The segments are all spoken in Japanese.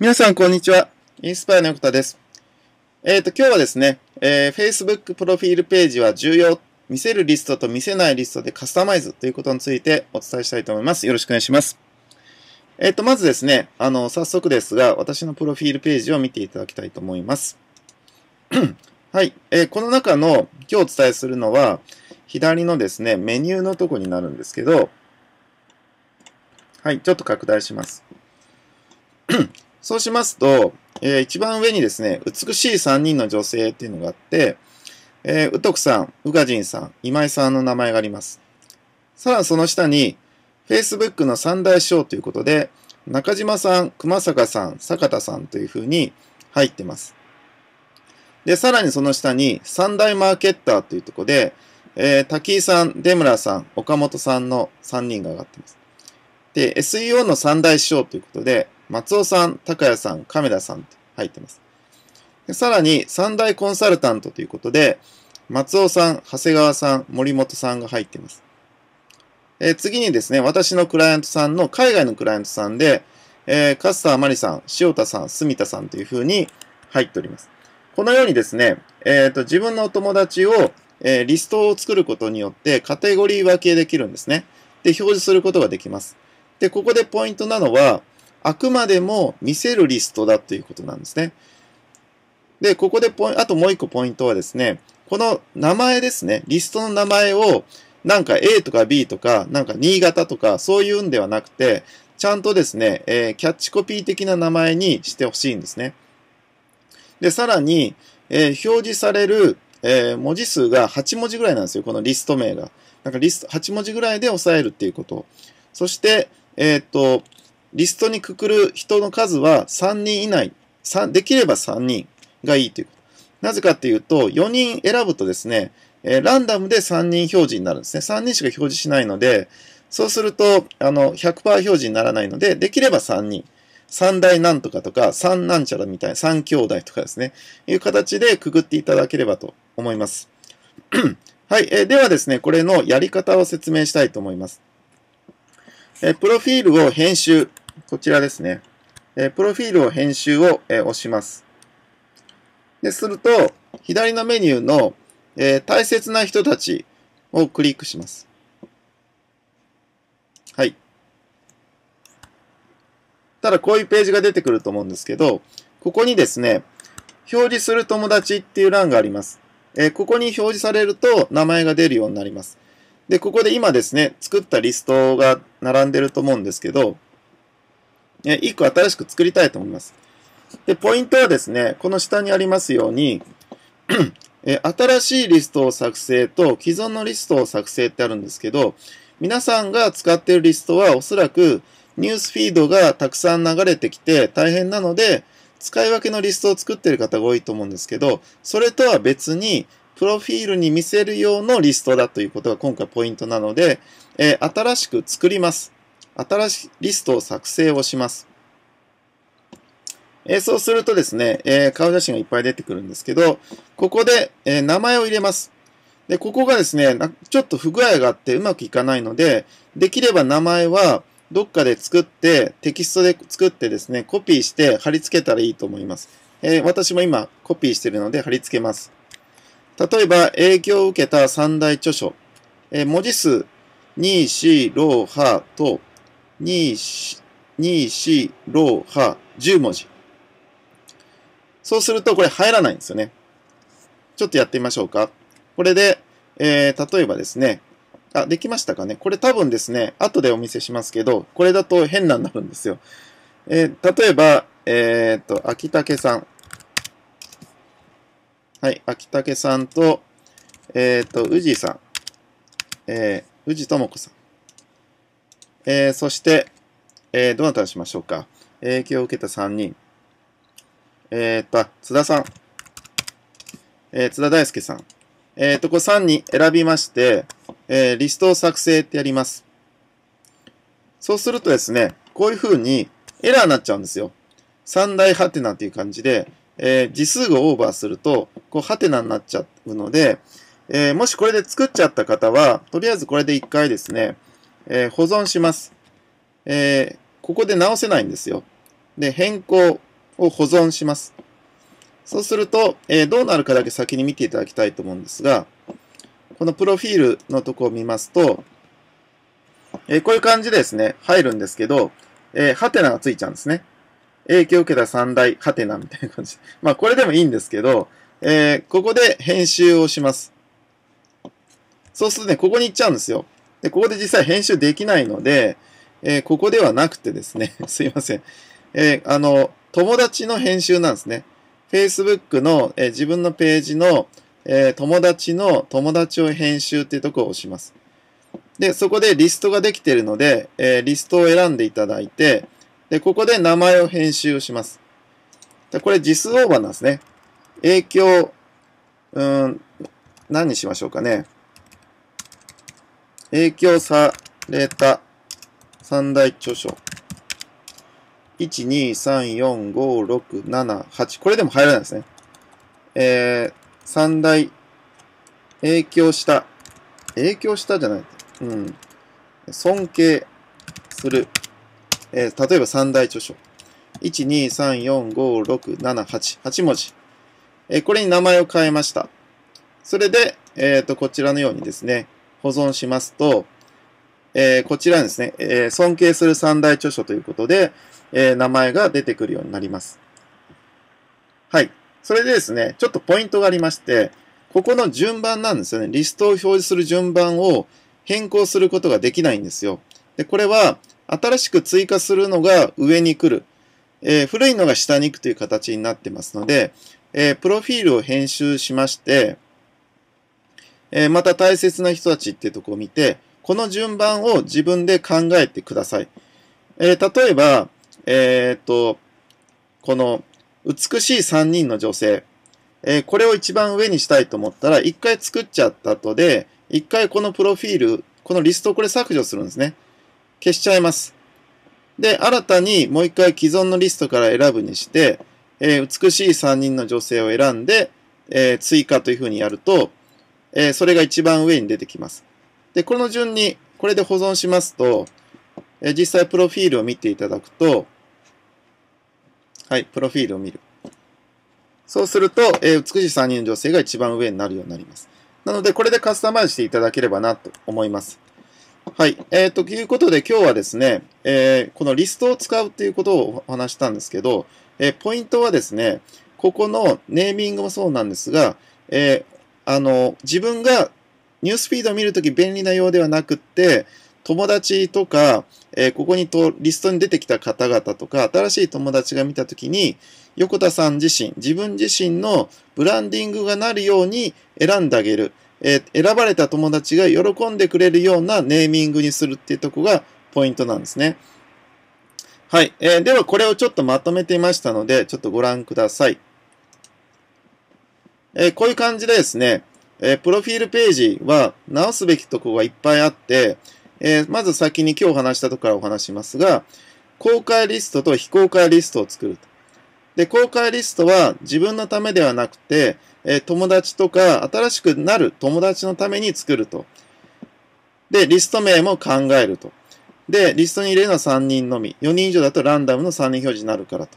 皆さん、こんにちは。インスパイアの横田です。えっ、ー、と、今日はですね、えー、Facebook プロフィールページは重要。見せるリストと見せないリストでカスタマイズということについてお伝えしたいと思います。よろしくお願いします。えっ、ー、と、まずですね、あの、早速ですが、私のプロフィールページを見ていただきたいと思います。はい、えー。この中の、今日お伝えするのは、左のですね、メニューのとこになるんですけど、はい、ちょっと拡大します。そうしますと、えー、一番上にですね、美しい3人の女性っていうのがあって、えー、ウさん、うがじんさん、今井さんの名前があります。さらにその下に、Facebook の三大賞ということで、中島さん、熊坂さん、坂田さんというふうに入ってます。で、さらにその下に、三大マーケッターというところで、えー、滝井さん、出村さん、岡本さんの3人が上がってます。で、SEO の三大師匠ということで、松尾さん、高谷さん、亀田さん入ってます。さらに、三大コンサルタントということで、松尾さん、長谷川さん、森本さんが入ってます。えー、次にですね、私のクライアントさんの海外のクライアントさんで、えー、カッサーマリさん、塩田さん、住田さんというふうに入っております。このようにですね、えーと、と自分のお友達を、えー、リストを作ることによってカテゴリー分けできるんですね。で、表示することができます。で、ここでポイントなのは、あくまでも見せるリストだということなんですね。で、ここでポイあともう一個ポイントはですね、この名前ですね、リストの名前をなんか A とか B とか、なんか新潟とかそういうんではなくて、ちゃんとですね、えー、キャッチコピー的な名前にしてほしいんですね。で、さらに、えー、表示される、えー、文字数が8文字ぐらいなんですよ、このリスト名が。なんかリスト、8文字ぐらいで抑えるっていうこと。そして、えっと、リストにくくる人の数は3人以内、できれば3人がいいということ。なぜかっていうと、4人選ぶとですね、えー、ランダムで3人表示になるんですね。3人しか表示しないので、そうすると、あの、100%表示にならないので、できれば3人。3大なんとかとか、3なんちゃらみたいな、3兄弟とかですね。いう形でくぐっていただければと思います。はい、えー、ではですね、これのやり方を説明したいと思います。えプロフィールを編集、こちらですね。えプロフィールを編集を、え押します。で、すると、左のメニューの、え大切な人たちをクリックします。はい。ただ、こういうページが出てくると思うんですけど、ここにですね、表示する友達っていう欄があります。えここに表示されると名前が出るようになります。で、ここで今ですね、作ったリストが並んでると思うんですけど、1個新しく作りたいと思います。で、ポイントはですね、この下にありますように、え新しいリストを作成と既存のリストを作成ってあるんですけど、皆さんが使っているリストはおそらくニュースフィードがたくさん流れてきて大変なので、使い分けのリストを作っている方が多いと思うんですけど、それとは別にプロフィールに見せる用のリストだということが今回ポイントなので、えー、新しく作ります。新しいリストを作成をします。えー、そうするとですね、えー、顔写真がいっぱい出てくるんですけど、ここで、え名前を入れます。で、ここがですね、ちょっと不具合があってうまくいかないので、できれば名前はどっかで作って、テキストで作ってですね、コピーして貼り付けたらいいと思います。え私も今コピーしてるので貼り付けます。例えば、影響を受けた三大著書、えー、文字数2、4、6、8と2、4、6、8、10文字。そうすると、これ入らないんですよね。ちょっとやってみましょうか。これで、えー、例えばですね、あ、できましたかね。これ多分ですね、後でお見せしますけど、これだと変なになるんですよ。えー、例えば、えー、っと、秋竹さん。はい、秋武さんと、えっ、ー、と、宇治さん、えー、宇治智子さん、えー、そして、えー、どなたにしましょうか。影響を受けた3人。えっ、と、津田さん、えー、津田大輔さん、えっ、と、これ3人選びまして、えー、リストを作成ってやります。そうするとですね、こういうふうにエラーになっちゃうんですよ。三大ハテナっていう感じで、えー、字数をオーバーすると、こう、ハテナになっちゃうので、えー、もしこれで作っちゃった方は、とりあえずこれで一回ですね、えー、保存します。えー、ここで直せないんですよ。で、変更を保存します。そうすると、えどうなるかだけ先に見ていただきたいと思うんですが、このプロフィールのとこを見ますと、えこういう感じでですね、入るんですけど、えー、ハテナがついちゃうんですね。影響を受けた三大、ハテナみたいな感じ。まあ、これでもいいんですけど、えー、ここで編集をします。そうするとね、ここに行っちゃうんですよ。で、ここで実際編集できないので、えー、ここではなくてですね、すいません。えー、あの、友達の編集なんですね。Facebook の、えー、自分のページの、え友達の友達を編集っていうところを押します。で、そこでリストができているので、えリストを選んでいただいて、で、ここで名前を編集します。で、これ実オーバーなんですね。影響、うん、何にしましょうかね。影響された三大著書。1、2、3、4、5、6、7、8。これでも入らないですね。えー、三大、影響した。影響したじゃない。うん。尊敬する。えー、例えば三大著書。1,2,3,4,5,6,7,8,8文字。えー、これに名前を変えました。それで、えっ、ー、と、こちらのようにですね、保存しますと、えこちらですね、え尊敬する三大著書ということで、え名前が出てくるようになります。はい。それでですね、ちょっとポイントがありまして、ここの順番なんですよね。リストを表示する順番を変更することができないんですよ。で、これは新しく追加するのが上に来る。えー、古いのが下に行くという形になってますので、えー、プロフィールを編集しまして、えー、また大切な人たちっていうとこを見て、この順番を自分で考えてください。えー、例えば、えっと、この美しい3人の女性、えこれを一番上にしたいと思ったら、一回作っちゃった後で、一回このプロフィール、このリストをこれ削除するんですね。消しちゃいます。で、新たにもう一回既存のリストから選ぶにして、えー、美しい3人の女性を選んで、えー、追加というふうにやると、えー、それが一番上に出てきます。で、この順に、これで保存しますと、え実際プロフィールを見ていただくと、はい、プロフィールを見る。そうすると、えー、美しい3人の女性が一番上になるようになります。なので、これでカスタマイズしていただければなと思います。はい。えー、ということで今日はですね、えー、このリストを使うということをお話したんですけど、えー、ポイントはですね、ここのネーミングもそうなんですが、えー、あの、自分がニュースフィードを見るとき便利なようではなくって、友達とか、えー、ここにとリストに出てきた方々とか、新しい友達が見たときに、横田さん自身、自分自身のブランディングがなるように選んであげる。えー、選ばれた友達が喜んでくれるようなネーミングにするっていうとこがポイントなんですね。はい。えー、では、これをちょっとまとめていましたので、ちょっとご覧ください。えー、こういう感じでですね、えー、プロフィールページは直すべきとこがいっぱいあって、えー、まず先に今日話したとこからお話しますが、公開リストと非公開リストを作ると。で、公開リストは自分のためではなくて、え友達とか、新しくなる友達のために作ると。で、リスト名も考えると。で、リストに入れるのは3人のみ。4人以上だとランダムの3人表示になるからと。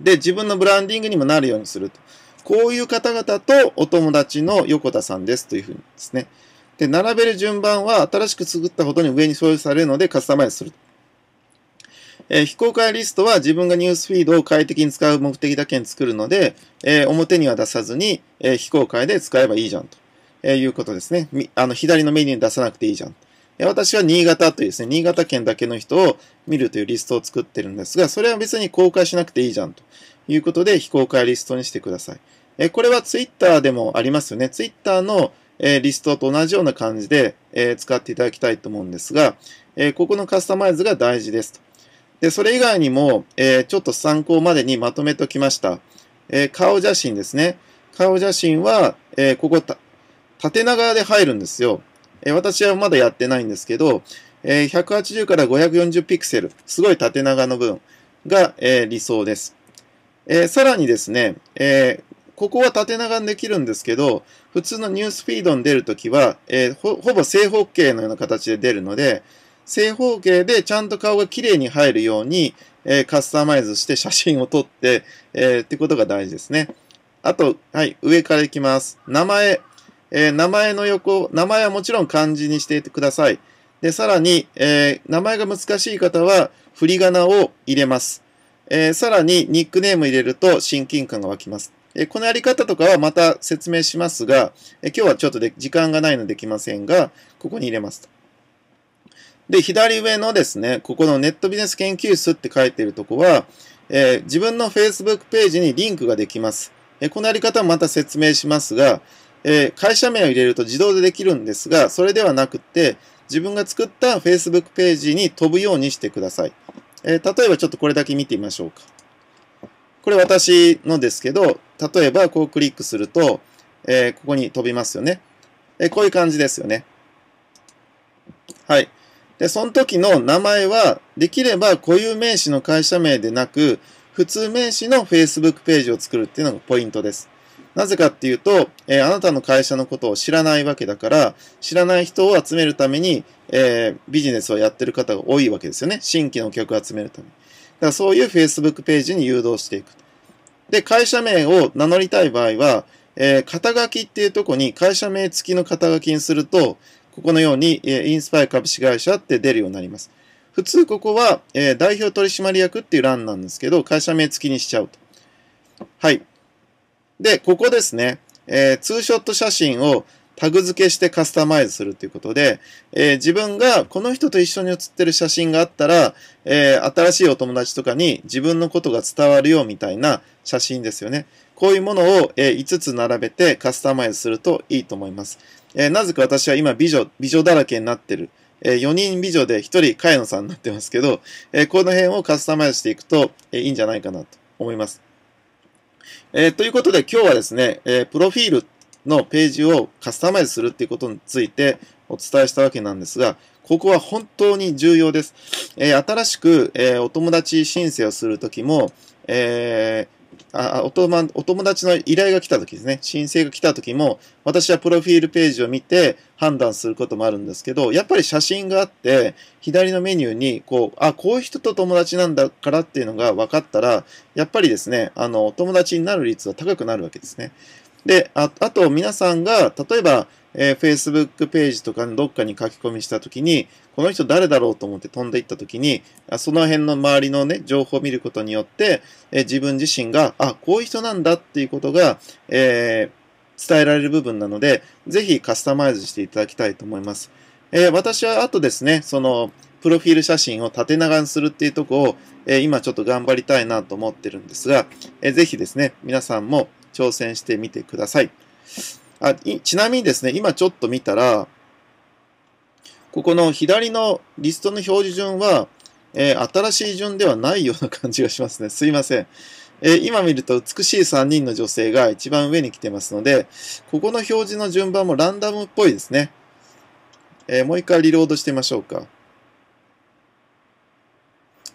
で、自分のブランディングにもなるようにすると。こういう方々とお友達の横田さんですというふうにですね。で、並べる順番は新しく作ったことに上に表示されるのでカスタマイズすると。えー、非公開リストは自分がニュースフィードを快適に使う目的だけに作るので、えー、表には出さずに、えー、非公開で使えばいいじゃんと、えいうことですね。あの左のメニューに出さなくていいじゃん。え私は新潟というですね、新潟県だけの人を見るというリストを作ってるんですが、それは別に公開しなくていいじゃんということで非公開リストにしてください。えこれはツイッターでもありますよね。ツイッターのえリストと同じような感じで、え使っていただきたいと思うんですが、えここのカスタマイズが大事ですと。で、それ以外にも、えー、ちょっと参考までにまとめときました。えー、顔写真ですね。顔写真は、えー、ここ縦長で入るんですよ。え私はまだやってないんですけど、え180から540ピクセル、すごい縦長の分が、え理想です。えさらにですね、えここは縦長にできるんですけど、普通のニュースフィードに出るときは、えほぼ正方形のような形で出るので、正方形でちゃんと顔が綺麗に入るように、えー、カスタマイズして写真を撮って、えー、ってことが大事ですね。あと、はい、上からいきます。名前、えー、名前の横、名前はもちろん漢字にしていてください。で、さらに、えー、名前が難しい方は、振り仮名を入れます。えー、さらに、ニックネーム入れると親近感が湧きます。えこのやり方とかはまた説明しますが、え今日はちょっとで時間がないのでできませんが、ここに入れますと。で、左上のですね、ここのネットビジネス研究室って書いてるとこは、えー、自分の Facebook ページにリンクができます。えー、このやり方はまた説明しますが、えー、会社名を入れると自動でできるんですが、それではなくて、自分が作った Facebook ページに飛ぶようにしてください。えー、例えばちょっとこれだけ見てみましょうか。これ私のですけど、例えばこうクリックすると、えー、ここに飛びますよね。えこういう感じですよね。はい。で、その時の名前は、できれば固有名詞の会社名でなく、普通名詞の Facebook ページを作るっていうのがポイントです。なぜかっていうと、えー、あなたの会社のことを知らないわけだから、知らない人を集めるために、えー、ビジネスをやってる方が多いわけですよね。新規の客を集めるために。だからそういう Facebook ページに誘導していく。で、会社名を名乗りたい場合は、えー、肩書きっていうとこに会社名付きの肩書きにすると、ここのように、えインスパイア株式会社って出るようになります。普通ここは、え代表取締役っていう欄なんですけど、会社名付きにしちゃうと。はい。で、ここですね、えー、ツーショット写真をタグ付けしてカスタマイズするということで、えー、自分がこの人と一緒に写ってる写真があったら、えー、新しいお友達とかに自分のことが伝わるよみたいな写真ですよね。こういうものを、え5つ並べてカスタマイズするといいと思います。えー、なぜか私は今美女、美女だらけになってる。えー、4人美女で1人茅野さんになってますけど、えー、この辺をカスタマイズしていくと、えいいんじゃないかなと思います。えということで今日はですね、えプロフィールのページをカスタマイズするっていうことについてお伝えしたわけなんですが、ここは本当に重要です。え新しく、えお友達申請をするときも、えー、あおと、ま、お友達の依頼が来た時ですね、申請が来た時も、私はプロフィールページを見て判断することもあるんですけど、やっぱり写真があって、左のメニューに、こう、あ、こういう人と友達なんだからっていうのが分かったら、やっぱりですね、あの、お友達になる率は高くなるわけですね。で、ああと皆さんが、例えば、えー、Facebook ページとかのどっかに書き込みしたときに、この人誰だろうと思って飛んでいったときに、その辺の周りのね、情報を見ることによって、えー、自分自身が、あ、こういう人なんだっていうことが、えー、伝えられる部分なので、ぜひカスタマイズしていただきたいと思います。え私はあとですね、その、プロフィール写真を縦長にするっていうとこを、え今ちょっと頑張りたいなと思ってるんですが、えー、ぜひですね、皆さんも挑戦してみてください。あちなみにですね、今ちょっと見たら、ここの左のリストの表示順は、えー、新しい順ではないような感じがしますね。すいません。えー、今見ると美しい3人の女性が一番上に来てますので、ここの表示の順番もランダムっぽいですね。えー、もう一回リロードしてみましょうか。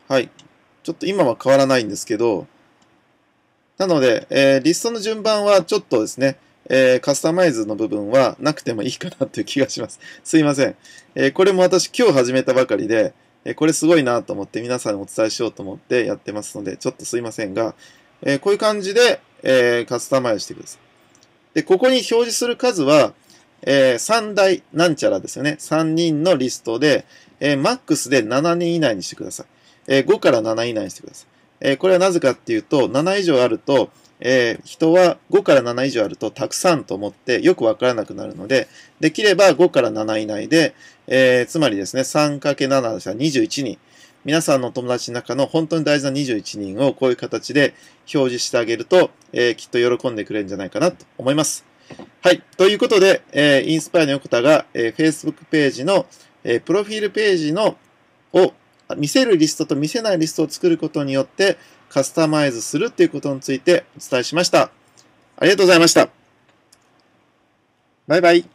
はい。ちょっと今は変わらないんですけど、なので、えー、リストの順番はちょっとですね、えー、カスタマイズの部分はなくてもいいかなという気がします。すいません。えー、これも私今日始めたばかりで、えこれすごいなと思って皆さんにお伝えしようと思ってやってますので、ちょっとすいませんが、えこういう感じで、えカスタマイズしてください。で、ここに表示する数は、え3台なんちゃらですよね。3人のリストで、えマックスで7人以内にしてください。え5から7以内にしてください。えー、これはなぜかっていうと、7以上あると、えー、人は5から7以上あるとたくさんと思ってよくわからなくなるので、できれば5から7以内で、えー、つまりですね、3×7 でしたら21人。皆さんの友達の中の本当に大事な21人をこういう形で表示してあげると、えー、きっと喜んでくれるんじゃないかなと思います。はい。ということで、えー、インスパイアの横田が、えー、Facebook ページの、えー、プロフィールページの、を見せるリストと見せないリストを作ることによってカスタマイズするっていうことについてお伝えしました。ありがとうございました。バイバイ。